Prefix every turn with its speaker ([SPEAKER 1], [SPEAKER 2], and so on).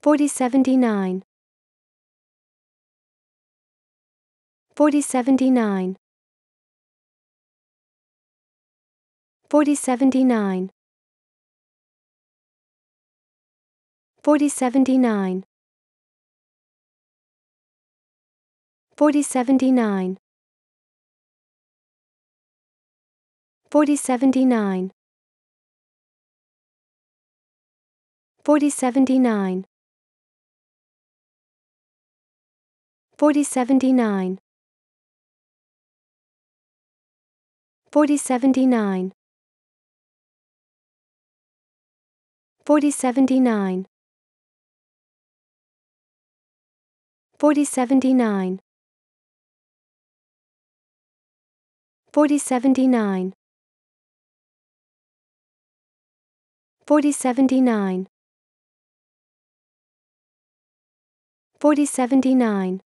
[SPEAKER 1] 4079 4079 4079 4079 4079 4079 4079 4079 4079 4079 4079 4079 4079 4079